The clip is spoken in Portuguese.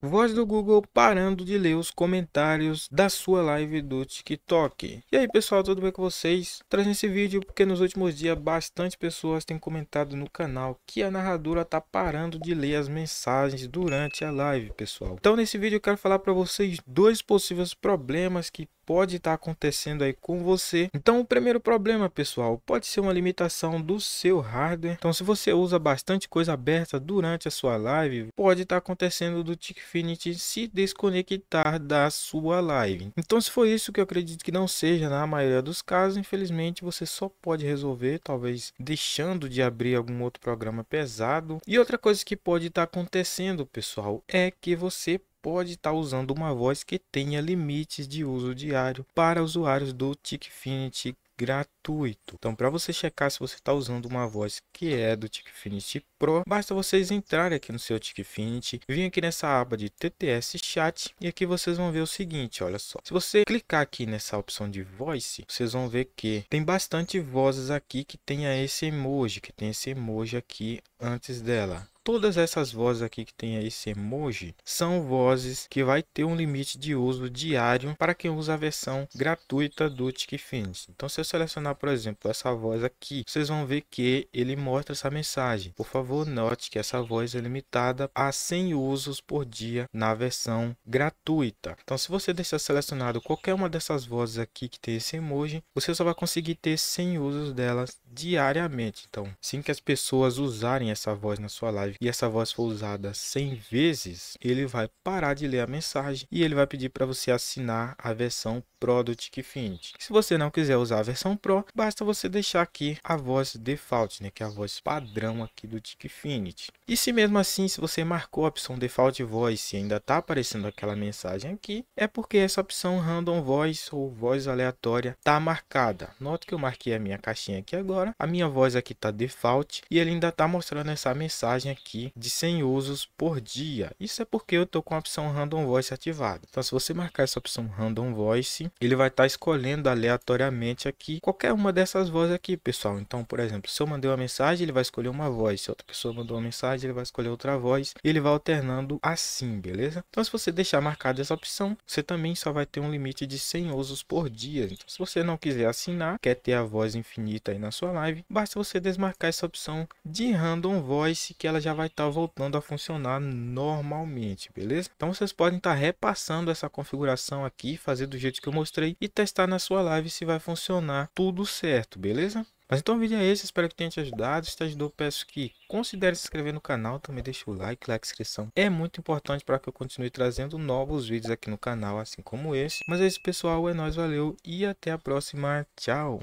Voz do Google parando de ler os comentários da sua live do TikTok. E aí pessoal, tudo bem com vocês? Trazendo esse vídeo porque nos últimos dias bastante pessoas têm comentado no canal que a narradora tá parando de ler as mensagens durante a live, pessoal. Então nesse vídeo eu quero falar para vocês dois possíveis problemas que pode estar tá acontecendo aí com você. Então, o primeiro problema, pessoal, pode ser uma limitação do seu hardware. Então, se você usa bastante coisa aberta durante a sua live, pode estar tá acontecendo do Tickfinity se desconectar da sua live. Então, se for isso que eu acredito que não seja na maioria dos casos, infelizmente você só pode resolver, talvez deixando de abrir algum outro programa pesado. E outra coisa que pode estar tá acontecendo, pessoal, é que você pode estar tá usando uma voz que tenha limites de uso diário para usuários do Ticfinity gratuito. Então, para você checar se você está usando uma voz que é do Ticfinity Pro, basta vocês entrarem aqui no seu Ticfinity, vir aqui nessa aba de TTS Chat e aqui vocês vão ver o seguinte, olha só. Se você clicar aqui nessa opção de Voice, vocês vão ver que tem bastante vozes aqui que tenha esse emoji, que tem esse emoji aqui antes dela todas essas vozes aqui que tem esse emoji são vozes que vai ter um limite de uso diário para quem usa a versão gratuita do TickFinish. Então se eu selecionar por exemplo essa voz aqui, vocês vão ver que ele mostra essa mensagem. Por favor note que essa voz é limitada a 100 usos por dia na versão gratuita. Então se você deixar selecionado qualquer uma dessas vozes aqui que tem esse emoji, você só vai conseguir ter 100 usos delas diariamente. Então assim que as pessoas usarem essa voz na sua live e essa voz for usada 100 vezes, ele vai parar de ler a mensagem e ele vai pedir para você assinar a versão Pro do TicFind. Se você não quiser usar a versão Pro, basta você deixar aqui a voz default, né, que é a voz padrão aqui do TicFind. E se mesmo assim, se você marcou a opção default voice e ainda está aparecendo aquela mensagem aqui, é porque essa opção random voice ou voz aleatória está marcada. Note que eu marquei a minha caixinha aqui agora, a minha voz aqui está default e ele ainda está mostrando essa mensagem aqui aqui de 100 usos por dia. Isso é porque eu estou com a opção Random Voice ativada. Então, se você marcar essa opção Random Voice, ele vai estar tá escolhendo aleatoriamente aqui qualquer uma dessas vozes aqui, pessoal. Então, por exemplo, se eu mandei uma mensagem, ele vai escolher uma voz. Se outra pessoa mandou uma mensagem, ele vai escolher outra voz. Ele vai alternando assim, beleza? Então, se você deixar marcada essa opção, você também só vai ter um limite de 100 usos por dia. Então, se você não quiser assinar, quer ter a voz infinita aí na sua live, basta você desmarcar essa opção de Random Voice que ela já já vai estar tá voltando a funcionar normalmente, beleza? Então vocês podem estar tá repassando essa configuração aqui, fazer do jeito que eu mostrei e testar na sua live se vai funcionar tudo certo, beleza? Mas então o vídeo é esse, espero que tenha te ajudado. Se te ajudou, peço que considere se inscrever no canal, também deixa o like, na inscrição. É muito importante para que eu continue trazendo novos vídeos aqui no canal, assim como esse. Mas é isso, pessoal, é nóis, valeu e até a próxima. Tchau!